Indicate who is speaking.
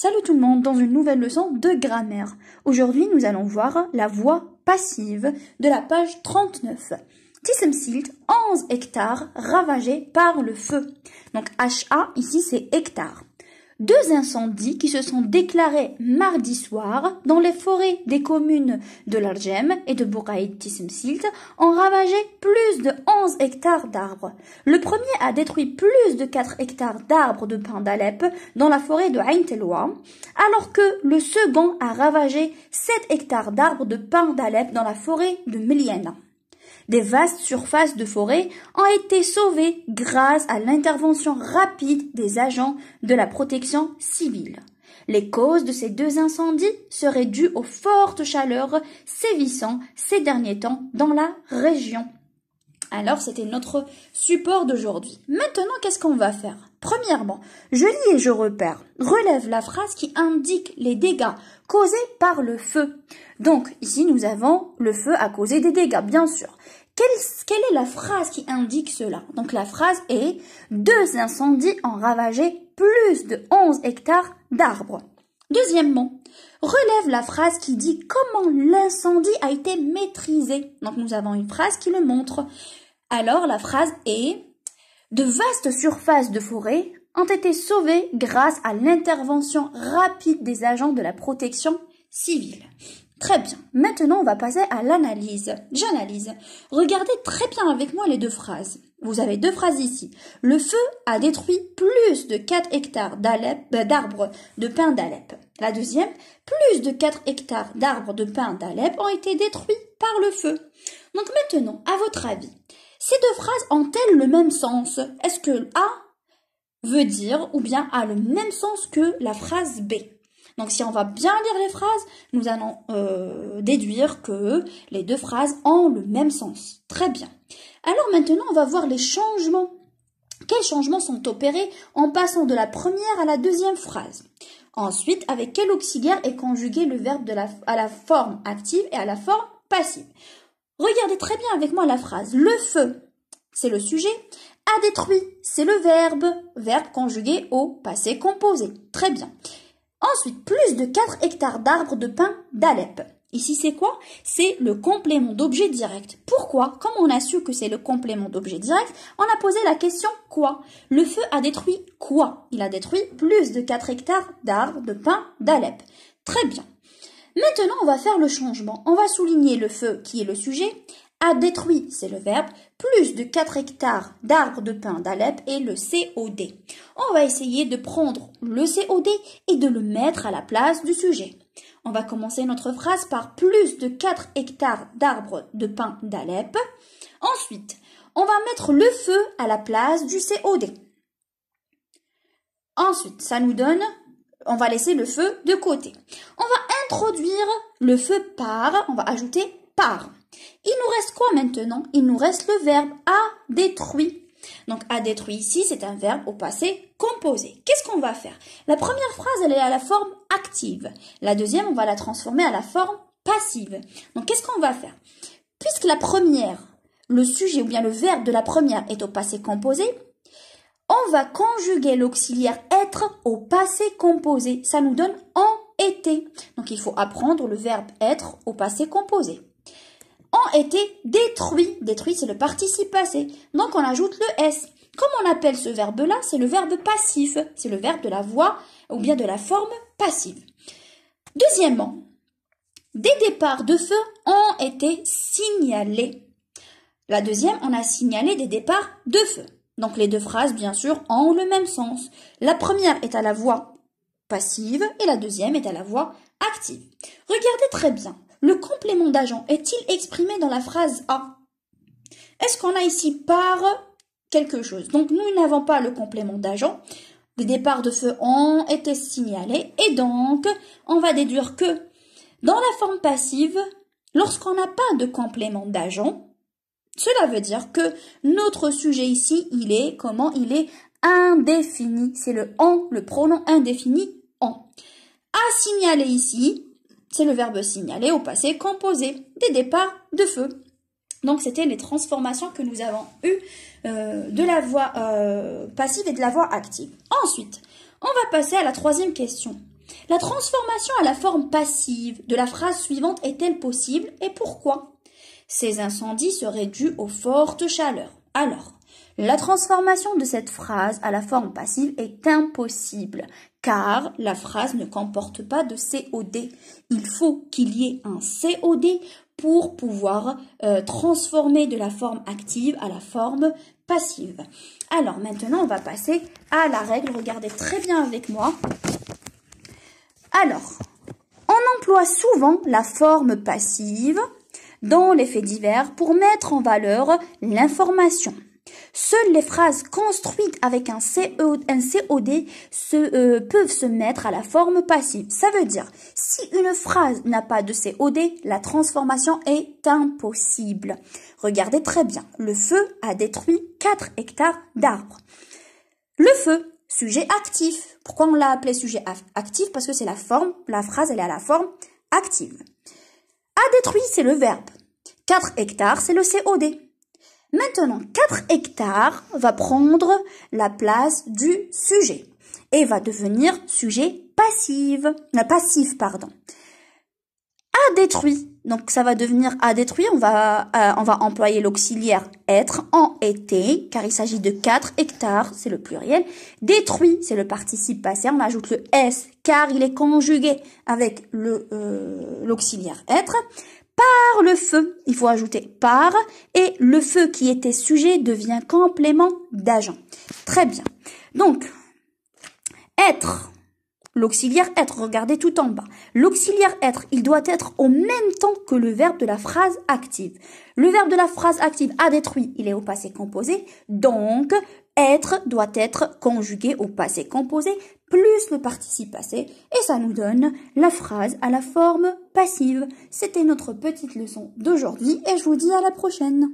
Speaker 1: Salut tout le monde dans une nouvelle leçon de grammaire. Aujourd'hui, nous allons voir la voix passive de la page 39. Thyssen-Silt, 11 hectares ravagés par le feu. Donc HA ici c'est hectare deux incendies qui se sont déclarés mardi soir dans les forêts des communes de l'Argem et de Bouraïd ont ravagé plus de 11 hectares d'arbres. Le premier a détruit plus de 4 hectares d'arbres de pin d'Alep dans la forêt de Ain alors que le second a ravagé 7 hectares d'arbres de pins d'Alep dans la forêt de Meliena des vastes surfaces de forêt ont été sauvées grâce à l'intervention rapide des agents de la protection civile. Les causes de ces deux incendies seraient dues aux fortes chaleurs sévissant ces derniers temps dans la région. Alors, c'était notre support d'aujourd'hui. Maintenant, qu'est-ce qu'on va faire Premièrement, je lis et je repère. Relève la phrase qui indique les dégâts causés par le feu. Donc, ici, nous avons le feu a causé des dégâts, bien sûr. Quelle, est la phrase qui indique cela Donc, la phrase est Deux incendies ont ravagé plus de 11 hectares d'arbres. Deuxièmement, relève la phrase qui dit comment l'incendie a été maîtrisé. Donc nous avons une phrase qui le montre. Alors la phrase est de vastes surfaces de forêt ont été sauvées grâce à l'intervention rapide des agents de la protection civile. Très bien. Maintenant, on va passer à l'analyse. J'analyse. Regardez très bien avec moi les deux phrases. Vous avez deux phrases ici. Le feu a détruit plus de 4 hectares euh, d'arbres de pin d'Alep. La deuxième, plus de 4 hectares d'arbres de pin d'Alep ont été détruits par le feu. Donc maintenant, à votre avis, ces deux phrases ont-elles le même sens Est-ce que A veut dire ou bien a le même sens que la phrase B donc si on va bien lire les phrases, nous allons euh, déduire que les deux phrases ont le même sens. Très bien. Alors maintenant, on va voir les changements. Quels changements sont opérés en passant de la première à la deuxième phrase Ensuite, avec quel auxiliaire est conjugué le verbe de la, à la forme active et à la forme passive Regardez très bien avec moi la phrase. Le feu, c'est le sujet. A détruit, c'est le verbe. Verbe conjugué au passé composé. Très bien. Ensuite, plus de 4 hectares d'arbres de pin d'Alep. Ici, c'est quoi C'est le complément d'objet direct. Pourquoi Comme on a su que c'est le complément d'objet direct, on a posé la question quoi Le feu a détruit quoi Il a détruit plus de 4 hectares d'arbres de pin d'Alep. Très bien. Maintenant, on va faire le changement. On va souligner le feu qui est le sujet a détruit, c'est le verbe, plus de 4 hectares d'arbres de pin d'Alep et le COD. On va essayer de prendre le COD et de le mettre à la place du sujet. On va commencer notre phrase par plus de 4 hectares d'arbres de pin d'Alep. Ensuite, on va mettre le feu à la place du COD. Ensuite, ça nous donne, on va laisser le feu de côté. On va introduire le feu par, on va ajouter il nous reste quoi maintenant Il nous reste le verbe a détruit. Donc a détruit ici, c'est un verbe au passé composé. Qu'est-ce qu'on va faire La première phrase, elle est à la forme active. La deuxième, on va la transformer à la forme passive. Donc qu'est-ce qu'on va faire Puisque la première, le sujet ou bien le verbe de la première est au passé composé, on va conjuguer l'auxiliaire être au passé composé. Ça nous donne en été. Donc il faut apprendre le verbe être au passé composé ont été détruits. Détruits, c'est le participe passé. Donc on ajoute le S. Comme on appelle ce verbe-là, c'est le verbe passif. C'est le verbe de la voix ou bien de la forme passive. Deuxièmement, des départs de feu ont été signalés. La deuxième, on a signalé des départs de feu. Donc les deux phrases, bien sûr, ont le même sens. La première est à la voix passive et la deuxième est à la voix active. Regardez très bien le complément d'agent est-il exprimé dans la phrase A Est-ce qu'on a ici par quelque chose Donc nous n'avons pas le complément d'agent. Des départs de feu ont été signalés et donc on va déduire que dans la forme passive, lorsqu'on n'a pas de complément d'agent, cela veut dire que notre sujet ici, il est comment Il est indéfini. C'est le en, le pronom indéfini en. A signaler ici, c'est le verbe signaler au passé composé des départs de feu. Donc c'était les transformations que nous avons eues euh, de la voix euh, passive et de la voix active. Ensuite, on va passer à la troisième question. La transformation à la forme passive de la phrase suivante est-elle possible et pourquoi Ces incendies seraient dus aux fortes chaleurs. Alors, la transformation de cette phrase à la forme passive est impossible car la phrase ne comporte pas de COD. Il faut qu'il y ait un COD pour pouvoir euh, transformer de la forme active à la forme passive. Alors maintenant, on va passer à la règle. Regardez très bien avec moi. Alors, on emploie souvent la forme passive dans les faits divers pour mettre en valeur l'information. Seules les phrases construites avec un, COD e, euh, peuvent se mettre à la forme passive. Ça veut dire, si une phrase n'a pas de COD, la transformation est impossible. Regardez très bien, le feu a détruit 4 hectares d'arbres. Le feu, sujet actif. Pourquoi on l'a appelé sujet actif Parce que c'est la forme, la phrase elle est à la forme active. A détruit, c'est le verbe. 4 hectares, c'est le COD. Maintenant, 4 hectares va prendre la place du sujet et va devenir sujet passive, euh, passif, pardon détruit. Donc ça va devenir à détruit on va, euh, on va employer l'auxiliaire être en été, car il s'agit de 4 hectares, c'est le pluriel. Détruit, c'est le participe passé, on ajoute le S, car il est conjugué avec euh, l'auxiliaire être. Par le feu, il faut ajouter par, et le feu qui était sujet devient complément d'agent. Très bien. Donc, être L'auxiliaire être, regardez tout en bas. L'auxiliaire être, il doit être au même temps que le verbe de la phrase active. Le verbe de la phrase active a détruit, il est au passé composé. Donc, être doit être conjugué au passé composé plus le participe passé et ça nous donne la phrase à la forme passive. C'était notre petite leçon d'aujourd'hui et je vous dis à la prochaine.